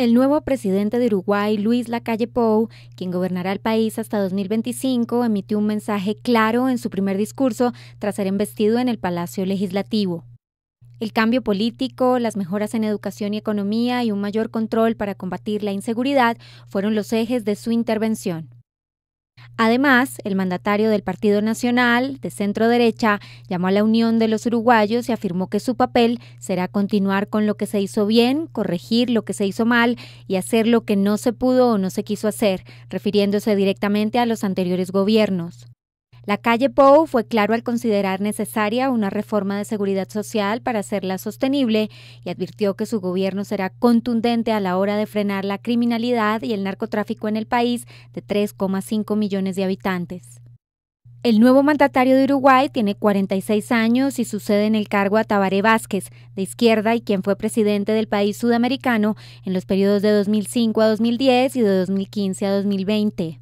El nuevo presidente de Uruguay, Luis Lacalle Pou, quien gobernará el país hasta 2025, emitió un mensaje claro en su primer discurso tras ser investido en el Palacio Legislativo. El cambio político, las mejoras en educación y economía y un mayor control para combatir la inseguridad fueron los ejes de su intervención. Además, el mandatario del Partido Nacional de centro derecha llamó a la unión de los uruguayos y afirmó que su papel será continuar con lo que se hizo bien, corregir lo que se hizo mal y hacer lo que no se pudo o no se quiso hacer, refiriéndose directamente a los anteriores gobiernos. La calle Pou fue claro al considerar necesaria una reforma de seguridad social para hacerla sostenible y advirtió que su gobierno será contundente a la hora de frenar la criminalidad y el narcotráfico en el país de 3,5 millones de habitantes. El nuevo mandatario de Uruguay tiene 46 años y sucede en el cargo a Tabaré Vázquez, de izquierda y quien fue presidente del país sudamericano en los periodos de 2005 a 2010 y de 2015 a 2020.